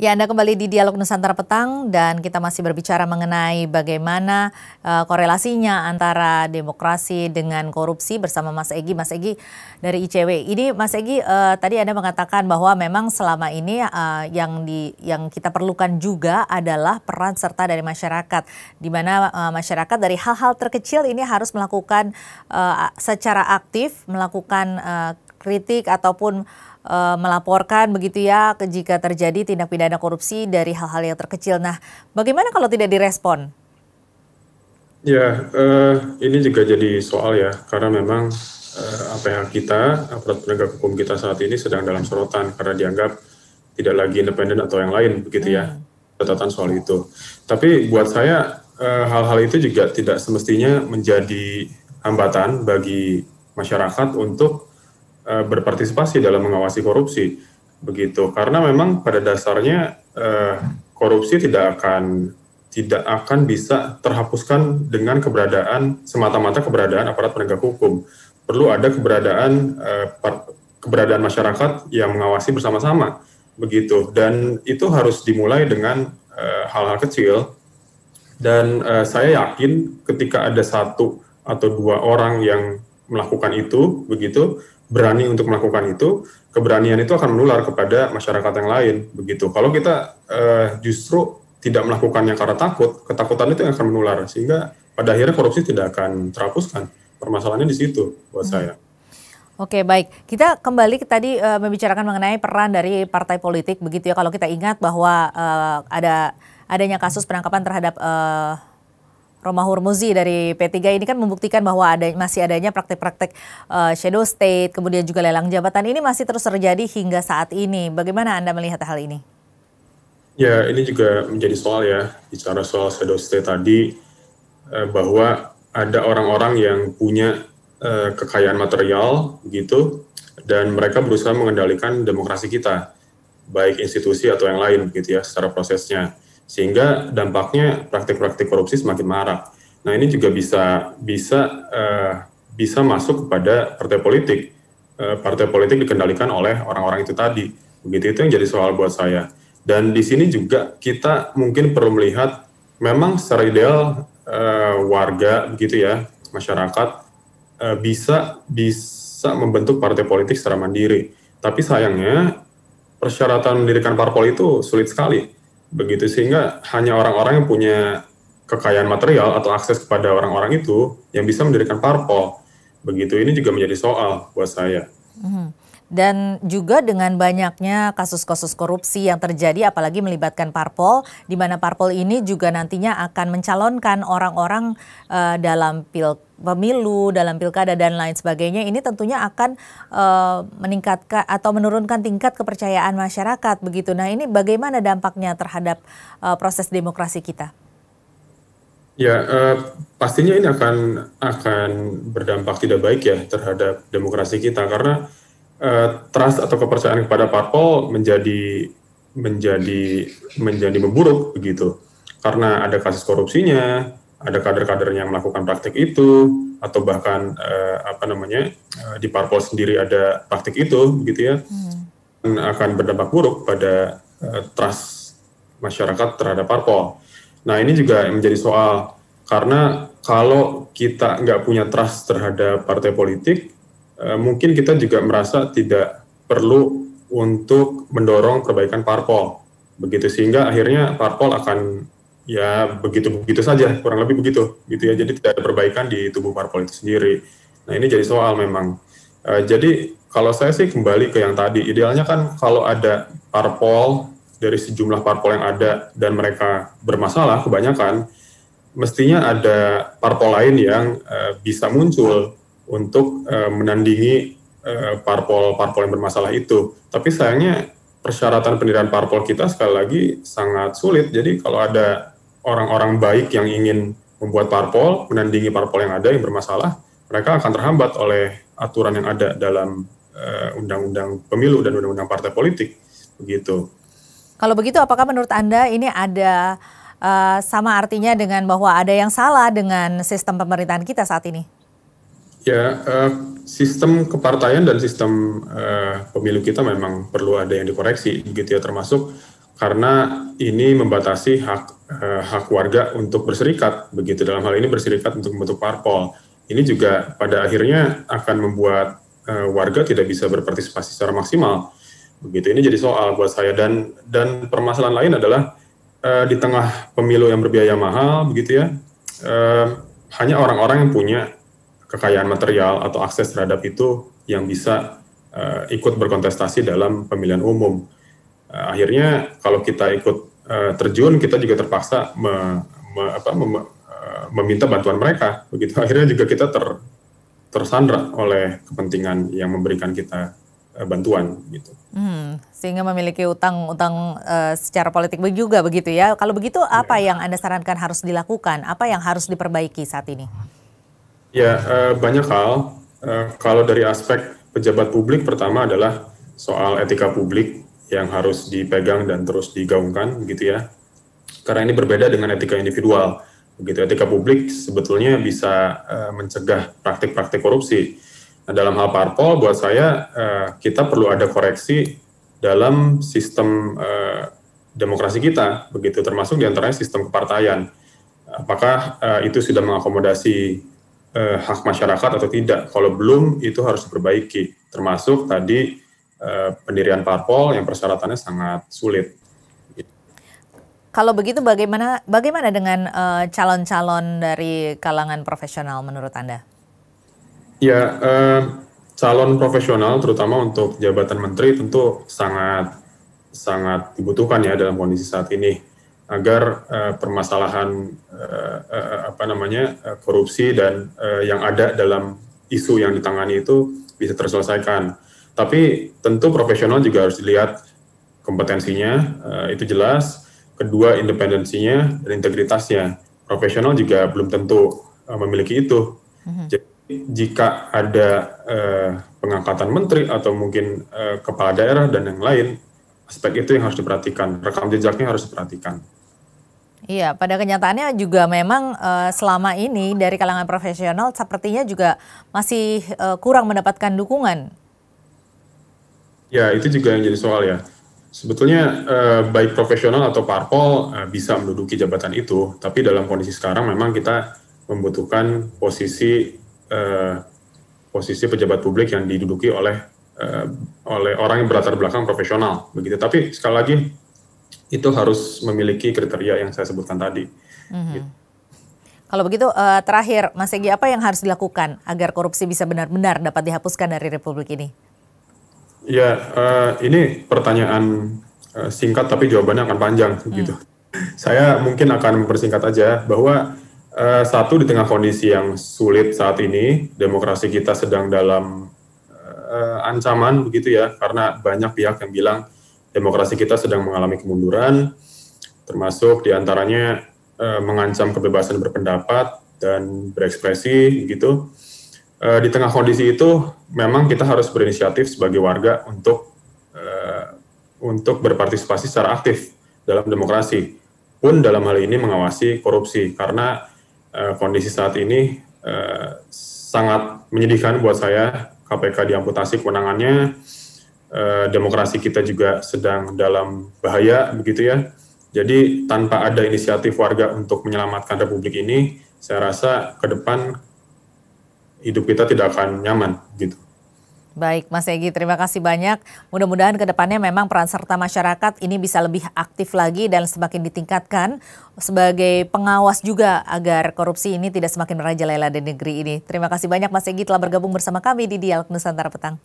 Ya, Anda kembali di Dialog Nusantara Petang dan kita masih berbicara mengenai bagaimana uh, korelasinya antara demokrasi dengan korupsi bersama Mas Egi. Mas Egi dari ICW. Ini Mas Egi uh, eh, tadi Anda mengatakan bahwa memang selama ini uh, yang di yang kita perlukan juga adalah peran serta dari masyarakat di mana uh, masyarakat dari hal-hal terkecil ini harus melakukan uh, secara aktif melakukan uh, kritik ataupun uh, uh, melaporkan begitu ya jika terjadi tindak pidana korupsi dari hal-hal yang terkecil. Nah, bagaimana kalau tidak direspon? Ya, uh, ini juga jadi soal ya, karena memang uh, eh, APH kita, aparat penegak hukum kita saat ini sedang dalam sorotan karena dianggap tidak lagi independen atau yang lain, begitu ya, hmm. catatan soal itu. Tapi buat saya hal hal-hal itu juga tidak semestinya menjadi hambatan bagi masyarakat untuk Eh, berpartisipasi dalam mengawasi korupsi begitu karena memang pada dasarnya uh, korupsi tidak akan tidak akan bisa terhapuskan dengan keberadaan semata-mata keberadaan aparat penegak hukum perlu ada keberadaan uh, keberadaan masyarakat yang mengawasi bersama-sama begitu dan itu harus dimulai dengan hal-hal uh, kecil dan uh, saya yakin ketika ada satu atau dua orang yang melakukan itu begitu berani untuk melakukan itu, keberanian itu akan menular kepada masyarakat yang lain. Begitu. Kalau kita uh, justru tidak melakukannya karena takut, ketakutan itu yang akan menular sehingga pada akhirnya korupsi tidak akan terhapuskan. Permasalahannya di situ buat hmm. saya. Oke baik, kita kembali tadi uh, membicarakan mengenai peran dari partai politik begitu ya. Kalau kita ingat bahwa uh, ada adanya kasus penangkapan terhadap uh, Roma Hurmuzi dari P3 ini kan membuktikan bahwa ada masih adanya praktek-praktek uh, eh, shadow state, kemudian juga lelang jabatan ini masih terus terjadi hingga saat ini. Bagaimana Anda melihat hal ini? Ya, ini juga menjadi soal ya, bicara soal shadow state tadi, eh, bahwa ada orang-orang yang punya eh, kekayaan material, gitu dan mereka berusaha mengendalikan demokrasi kita, baik institusi atau yang lain, begitu ya, secara prosesnya sehingga dampaknya praktik-praktik korupsi semakin marak. Nah ini juga bisa bisa uh, bisa masuk kepada partai politik. Uh, partai politik dikendalikan oleh orang-orang itu tadi. Begitu itu yang jadi soal buat saya. Dan di sini juga kita mungkin perlu melihat memang secara ideal uh, warga begitu ya masyarakat uh, bisa bisa membentuk partai politik secara mandiri. Tapi sayangnya persyaratan mendirikan parpol itu sulit sekali begitu sehingga hanya orang-orang yang punya kekayaan material atau akses kepada orang-orang itu yang bisa mendirikan parpol begitu ini juga menjadi soal buat saya. Mm -hmm dan juga dengan banyaknya kasus-kasus korupsi yang terjadi apalagi melibatkan parpol di mana parpol ini juga nantinya akan mencalonkan orang-orang uh, dalam pil pemilu, dalam pilkada dan lain sebagainya ini tentunya akan uh, meningkatkan atau menurunkan tingkat kepercayaan masyarakat begitu. Nah, ini bagaimana dampaknya terhadap uh, proses demokrasi kita? Ya, uh, pastinya ini akan akan berdampak tidak baik ya terhadap demokrasi kita karena Eh, trust atau kepercayaan kepada parpol menjadi menjadi menjadi memburuk begitu karena ada kasus korupsinya, ada kader kader yang melakukan praktik itu atau bahkan uh, apa namanya uh, di parpol sendiri ada praktik itu gitu ya hmm. akan berdampak buruk pada uh, trust masyarakat terhadap parpol. Nah ini juga menjadi soal karena kalau kita nggak punya trust terhadap partai politik, Eh, mungkin kita juga merasa tidak perlu untuk mendorong perbaikan parpol begitu sehingga akhirnya parpol akan ya begitu begitu saja kurang lebih begitu gitu ya jadi tidak ada perbaikan di tubuh parpol itu sendiri nah ini jadi soal memang e, jadi kalau saya sih kembali ke yang tadi idealnya kan kalau ada parpol dari sejumlah parpol yang ada dan mereka bermasalah kebanyakan mestinya ada parpol lain yang e, bisa muncul untuk uh, menandingi eh, parpol parpol-parpol yang bermasalah itu. Tapi sayangnya persyaratan pendirian parpol kita sekali lagi sangat sulit. Jadi kalau ada orang-orang baik yang ingin membuat parpol, menandingi parpol yang ada yang bermasalah, mereka akan terhambat oleh aturan yang ada dalam undang eh, undang-undang pemilu dan undang-undang partai politik. Begitu. Kalau begitu, apakah menurut Anda ini ada uh, sama artinya dengan bahwa ada yang salah dengan sistem pemerintahan kita saat ini? Ya, uh, sistem kepartaian dan sistem uh, pemilu kita memang perlu ada yang dikoreksi, gitu ya, termasuk karena ini membatasi hak uh, hak warga untuk berserikat, begitu dalam hal ini berserikat untuk membentuk parpol. Ini juga pada akhirnya akan membuat uh, warga tidak bisa berpartisipasi secara maksimal, begitu. Ini jadi soal buat saya dan dan permasalahan lain adalah uh, di tengah pemilu yang berbiaya mahal, begitu ya, uh, hanya orang-orang yang punya kekayaan material atau akses terhadap itu yang bisa uh, ikut berkontestasi dalam pemilihan umum. Uh, akhirnya kalau kita ikut uh, terjun, kita juga terpaksa me, me, apa, mem, uh, meminta bantuan mereka. Begitu akhirnya juga kita ter, tersandra oleh kepentingan yang memberikan kita uh, bantuan gitu. Hmm, sehingga memiliki utang-utang uh, secara politik juga begitu ya. Kalau begitu apa ya. yang Anda sarankan harus dilakukan? Apa yang harus diperbaiki saat ini? Ya, eh, banyak hal. Eh, kalau dari aspek pejabat publik, pertama adalah soal etika publik yang harus dipegang dan terus digaungkan, gitu ya. Karena ini berbeda dengan etika individual. Begitu etika publik sebetulnya bisa eh, mencegah praktik-praktik korupsi. Nah, dalam hal parpol, buat saya kita perlu ada koreksi dalam sistem demokrasi kita, begitu termasuk diantaranya sistem kepartaian. Apakah itu sudah mengakomodasi eh, hak masyarakat atau tidak. Kalau belum itu harus diperbaiki. Termasuk tadi eh, pendirian parpol yang persyaratannya sangat sulit. Kalau begitu bagaimana bagaimana dengan eh, calon-calon eh, dari kalangan profesional menurut Anda? Ya, eh, calon profesional terutama untuk jabatan menteri tentu sangat sangat dibutuhkan ya dalam kondisi saat ini agar uh, permasalahan uh, uh, apa namanya uh, korupsi dan uh, yang ada dalam isu yang ditangani itu bisa terselesaikan. Tapi tentu profesional juga harus dilihat kompetensinya uh, itu jelas, kedua independensinya dan integritasnya. Profesional juga belum tentu uh, memiliki itu. Mm-hmm. Jadi jika ada uh, pengangkatan menteri atau mungkin uh, kepala daerah dan yang lain, aspek itu yang harus diperhatikan, rekam jejaknya harus diperhatikan. Iya, pada kenyataannya juga memang uh, selama ini dari kalangan profesional sepertinya juga masih uh, kurang mendapatkan dukungan. Ya, itu juga yang jadi soal ya. Sebetulnya uh, baik profesional atau parpol uh, bisa menduduki jabatan itu, tapi dalam kondisi sekarang memang kita membutuhkan posisi uh, posisi pejabat publik yang diduduki oleh uh, oleh orang yang berlatar belakang profesional begitu. Tapi sekali lagi itu harus memiliki kriteria yang saya sebutkan tadi. Mm-hmm. Gitu. Kalau begitu uh, terakhir Mas Egy, apa yang harus dilakukan agar korupsi bisa benar-benar dapat dihapuskan dari Republik ini? Ya uh, ini pertanyaan uh, singkat tapi jawabannya akan panjang mm. gitu. Saya mungkin akan mempersingkat aja bahwa uh, satu di tengah kondisi yang sulit saat ini demokrasi kita sedang dalam uh, ancaman begitu ya karena banyak pihak yang bilang demokrasi kita sedang mengalami kemunduran, termasuk diantaranya e, mengancam kebebasan berpendapat dan berekspresi gitu. E, di tengah kondisi itu, memang kita harus berinisiatif sebagai warga untuk e, untuk berpartisipasi secara aktif dalam demokrasi, pun dalam hal ini mengawasi korupsi karena e, kondisi saat ini e, sangat menyedihkan buat saya KPK diamputasi kewenangannya Eh, demokrasi kita juga sedang dalam bahaya begitu ya. Jadi tanpa ada inisiatif warga untuk menyelamatkan republik ini, saya rasa ke depan hidup kita tidak akan nyaman gitu. Baik, Mas Egi, terima kasih banyak. Mudah-mudahan ke depannya memang peran serta masyarakat ini bisa lebih aktif lagi dan semakin ditingkatkan sebagai pengawas juga agar korupsi ini tidak semakin merajalela di negeri ini. Terima kasih banyak Mas Egi telah bergabung bersama kami di Dialog Nusantara Petang.